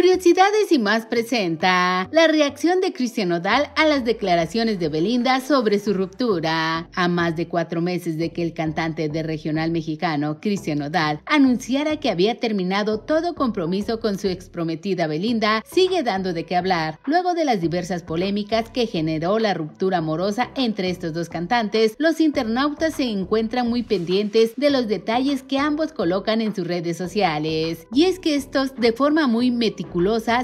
Curiosidades y más presenta la reacción de Cristian Odal a las declaraciones de Belinda sobre su ruptura. A más de cuatro meses de que el cantante de regional mexicano Cristian Odal anunciara que había terminado todo compromiso con su exprometida Belinda, sigue dando de qué hablar. Luego de las diversas polémicas que generó la ruptura amorosa entre estos dos cantantes, los internautas se encuentran muy pendientes de los detalles que ambos colocan en sus redes sociales. Y es que estos, de forma muy meticulosa,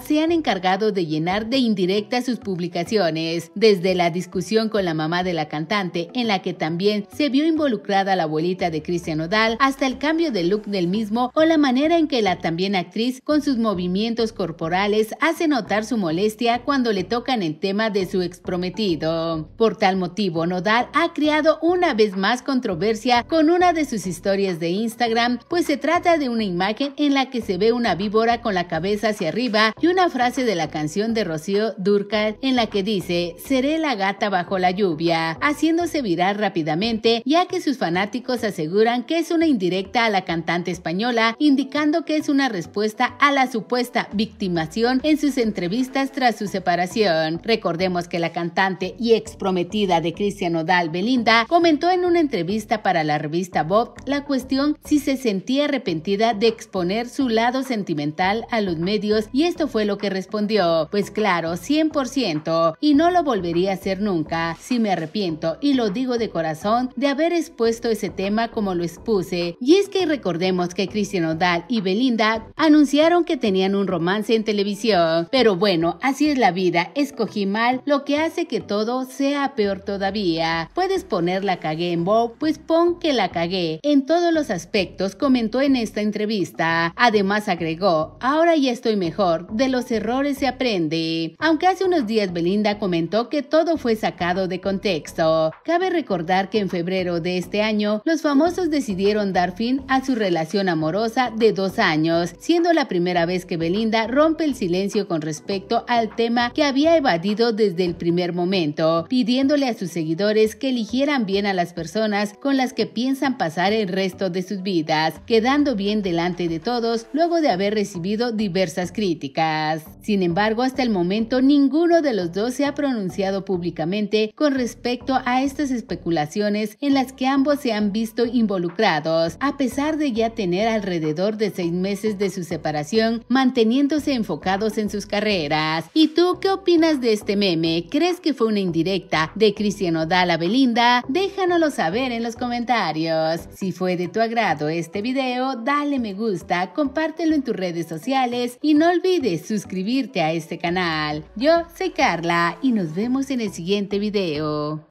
se han encargado de llenar de indirectas sus publicaciones, desde la discusión con la mamá de la cantante, en la que también se vio involucrada la abuelita de Cristian Nodal, hasta el cambio de look del mismo o la manera en que la también actriz con sus movimientos corporales hace notar su molestia cuando le tocan el tema de su exprometido. Por tal motivo, Nodal ha creado una vez más controversia con una de sus historias de Instagram, pues se trata de una imagen en la que se ve una víbora con la cabeza hacia y una frase de la canción de Rocío Durcal en la que dice, seré la gata bajo la lluvia, haciéndose virar rápidamente ya que sus fanáticos aseguran que es una indirecta a la cantante española, indicando que es una respuesta a la supuesta victimación en sus entrevistas tras su separación. Recordemos que la cantante y ex prometida de Cristian Odal, Belinda, comentó en una entrevista para la revista Bob la cuestión si se sentía arrepentida de exponer su lado sentimental a los medios y esto fue lo que respondió, pues claro, 100% y no lo volvería a hacer nunca, si me arrepiento y lo digo de corazón de haber expuesto ese tema como lo expuse. Y es que recordemos que Cristian Odal y Belinda anunciaron que tenían un romance en televisión, pero bueno, así es la vida, escogí mal lo que hace que todo sea peor todavía. Puedes poner la cagué en Bob, pues pon que la cagué en todos los aspectos, comentó en esta entrevista. Además agregó, ahora ya estoy mejor mejor, de los errores se aprende. Aunque hace unos días Belinda comentó que todo fue sacado de contexto. Cabe recordar que en febrero de este año, los famosos decidieron dar fin a su relación amorosa de dos años, siendo la primera vez que Belinda rompe el silencio con respecto al tema que había evadido desde el primer momento, pidiéndole a sus seguidores que eligieran bien a las personas con las que piensan pasar el resto de sus vidas, quedando bien delante de todos luego de haber recibido diversas críticas. Sin embargo, hasta el momento ninguno de los dos se ha pronunciado públicamente con respecto a estas especulaciones en las que ambos se han visto involucrados, a pesar de ya tener alrededor de seis meses de su separación, manteniéndose enfocados en sus carreras. ¿Y tú qué opinas de este meme? ¿Crees que fue una indirecta de Cristiano Odal Belinda? Déjanoslo saber en los comentarios. Si fue de tu agrado este video, dale me gusta, compártelo en tus redes sociales y no no olvides suscribirte a este canal. Yo soy Carla y nos vemos en el siguiente video.